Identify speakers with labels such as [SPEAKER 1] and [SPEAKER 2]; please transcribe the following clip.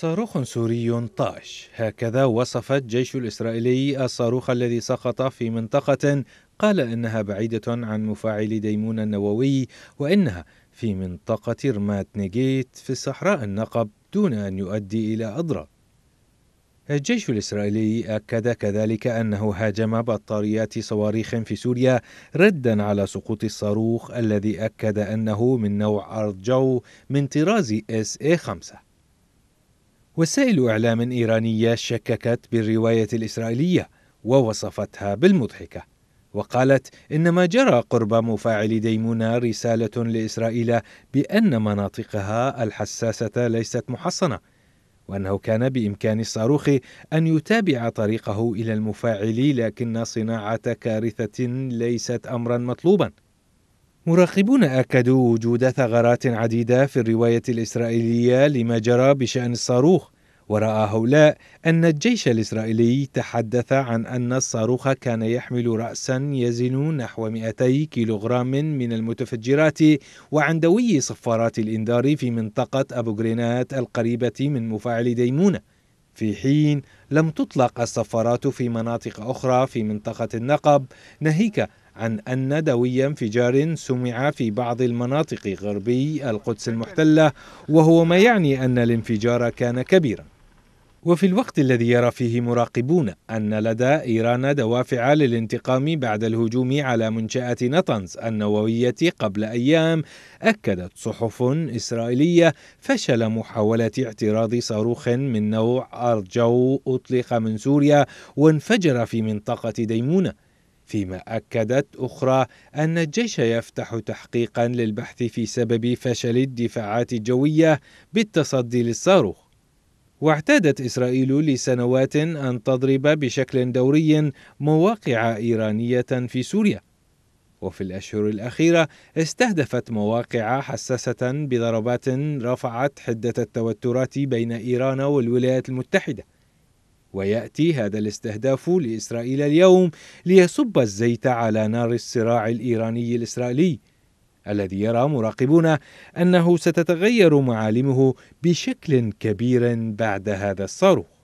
[SPEAKER 1] صاروخ سوري طاش هكذا وصف الجيش الإسرائيلي الصاروخ الذي سقط في منطقة قال إنها بعيدة عن مفاعل ديمون النووي وإنها في منطقة رمات نيجيت في صحراء النقب دون أن يؤدي إلى أضرار الجيش الإسرائيلي أكد كذلك أنه هاجم بطاريات صواريخ في سوريا ردا على سقوط الصاروخ الذي أكد أنه من نوع أرض جو من طراز SA 5 إيه وسائل إعلام إيرانية شككت بالرواية الإسرائيلية ووصفتها بالمضحكة وقالت إن ما جرى قرب مفاعل ديمونة رسالة لإسرائيل بأن مناطقها الحساسة ليست محصنة وأنه كان بإمكان الصاروخ أن يتابع طريقه إلى المفاعل لكن صناعة كارثة ليست أمرا مطلوبا مراقبون أكدوا وجود ثغرات عديدة في الرواية الإسرائيلية لما جرى بشأن الصاروخ وراى هؤلاء ان الجيش الاسرائيلي تحدث عن ان الصاروخ كان يحمل راسا يزن نحو 200 كيلوغرام من المتفجرات وعندوي صفارات الانذار في منطقه ابو غرينات القريبه من مفاعل ديمونه في حين لم تطلق الصفارات في مناطق اخرى في منطقه النقب ناهيك عن أن دوي انفجار سمع في بعض المناطق غربي القدس المحتلة وهو ما يعني أن الانفجار كان كبيرا وفي الوقت الذي يرى فيه مراقبون أن لدى إيران دوافع للانتقام بعد الهجوم على منشأة نطنز النووية قبل أيام أكدت صحف إسرائيلية فشل محاولة اعتراض صاروخ من نوع أرجو أطلق من سوريا وانفجر في منطقة ديمونة فيما أكدت أخرى أن الجيش يفتح تحقيقا للبحث في سبب فشل الدفاعات الجوية بالتصدي للصاروخ واعتادت إسرائيل لسنوات أن تضرب بشكل دوري مواقع إيرانية في سوريا وفي الأشهر الأخيرة استهدفت مواقع حساسة بضربات رفعت حدة التوترات بين إيران والولايات المتحدة ويأتي هذا الاستهداف لإسرائيل اليوم ليصب الزيت على نار الصراع الإيراني الإسرائيلي الذي يرى مراقبون انه ستتغير معالمه بشكل كبير بعد هذا الصاروخ